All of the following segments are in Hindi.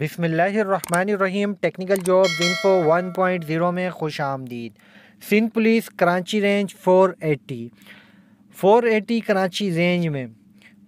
बिसमीम टेक्निकल जॉब पॉइंट 1.0 में खुश आमदीद Sindh police Karachi range 480 480 Karachi range में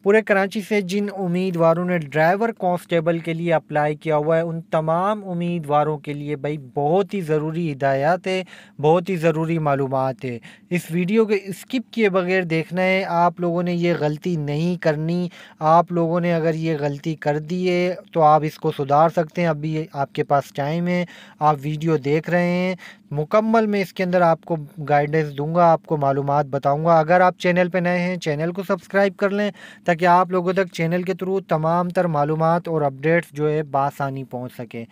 पूरे कराची से जिन उम्मीदवारों ने ड्राइवर कांस्टेबल के लिए अप्लाई किया हुआ है उन तमाम उम्मीदवारों के लिए भाई बहुत ही ज़रूरी हिदायत है बहुत ही ज़रूरी मालूम है इस वीडियो के स्किप किए बगैर देखना है आप लोगों ने ये गलती नहीं करनी आप लोगों ने अगर ये गलती कर दी है तो आप इसको सुधार सकते हैं अभी आपके पास टाइम है आप वीडियो देख रहे हैं मुकम्मल मैं इसके अंदर आपको गाइडेंस दूंगा आपको मालूम बताऊँगा अगर आप चैनल पर नए हैं चैनल को सब्सक्राइब कर लें ताकि आप लोगों तक चैनल के थ्रू तमाम तर मालूम और अपडेट्स जो है बासानी पहुँच सकें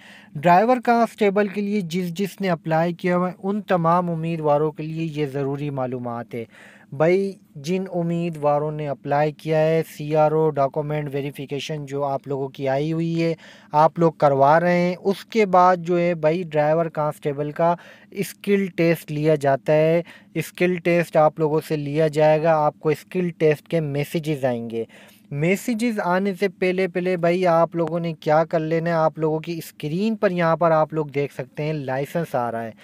ड्राइवर कांस्टेबल के लिए जिस जिसने अप्लाई किया हुआ है उन तमाम उम्मीदवारों के लिए ये ज़रूरी मालूम है भाई जिन उम्मीदवारों ने अप्लाई किया है C R O document verification जो आप लोगों की आई हुई है आप लोग करवा रहे हैं उसके बाद जो है भाई ड्राइवर कांस्टेबल का स्किल टेस्ट लिया जाता है स्किल टेस्ट आप लोगों से लिया जाएगा आपको स्किल टेस्ट के मैसेजेस आएंगे मैसेजेस आने से पहले पहले भाई आप लोगों ने क्या कर लेना है आप लोगों की स्क्रीन पर यहाँ पर आप लोग देख सकते हैं लाइसेंस आ रहा है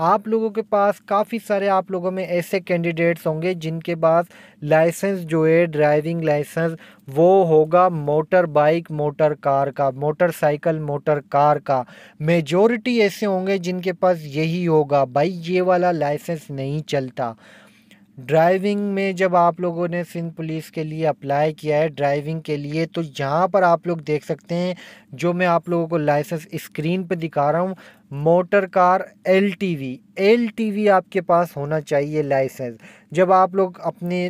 आप लोगों के पास काफ़ी सारे आप लोगों में ऐसे कैंडिडेट्स होंगे जिनके पास लाइसेंस जो है ड्राइविंग लाइसेंस वो होगा मोटर बाइक मोटर कार का मोटरसाइकिल मोटर कार का मेजोरिटी ऐसे होंगे जिनके पास यही होगा भाई ये वाला लाइसेंस नहीं चलता ड्राइविंग में जब आप लोगों ने सिंध पुलिस के लिए अप्लाई किया है ड्राइविंग के लिए तो यहाँ पर आप लोग देख सकते हैं जो मैं आप लोगों को लाइसेंस स्क्रीन पर दिखा रहा हूँ motor car L T V L T V आपके पास होना चाहिए लाइसेंस जब आप लोग अपने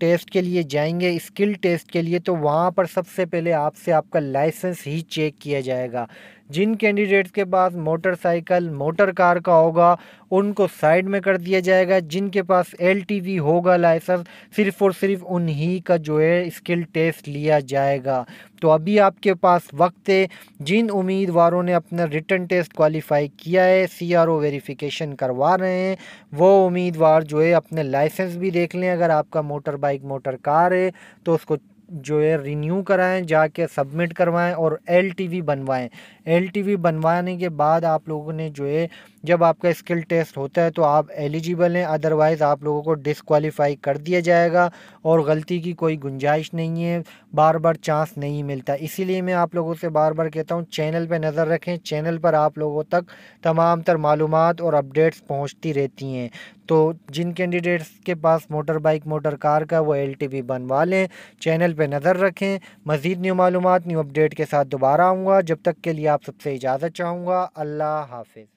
टेस्ट के लिए जाएंगे स्किल टेस्ट के लिए तो वहाँ पर सबसे पहले आपसे आपका लाइसेंस ही चेक किया जाएगा जिन कैंडिडेट्स के पास मोटरसाइकिल मोटर कार का होगा उनको साइड में कर दिया जाएगा जिनके पास एलटीवी होगा लाइसेंस सिर्फ और सिर्फ उन्हीं का जो है स्किल टेस्ट लिया जाएगा तो अभी आपके पास वक्त है जिन उम्मीदवारों ने अपना रिटर्न टेस्ट क्वालिफाई किया है सीआरओ वेरिफिकेशन करवा रहे हैं वो उम्मीदवार जो है अपने लाइसेंस भी देख लें अगर आपका मोटर बाइक मोटर कार है तो उसको जो है रिन्यू कराएं जाके सबमिट करवाएं और एलटीवी बनवाएं एलटीवी बनवाने के बाद आप लोगों ने जो है जब आपका स्किल टेस्ट होता है तो आप एलिजिबल हैं अदरवाइज़ आप लोगों को डिसक्वालीफाई कर दिया जाएगा और गलती की कोई गुंजाइश नहीं है बार बार चांस नहीं मिलता इसीलिए मैं आप लोगों से बार बार कहता हूँ चैनल पर नज़र रखें चैनल पर आप लोगों तक तमाम तर मालूम और अपडेट्स पहुँचती रहती हैं तो जिन कैंडिडेट्स के पास मोटर बाइक मोटर कार का वो एल टी बनवा लें चैनल पर नज़र रखें मज़ीद न्यू मालूम न्यू अपडेट के साथ दोबारा आऊँगा जब तक के लिए आप सबसे इजाज़त चाहूँगा अल्लाह हाफिज़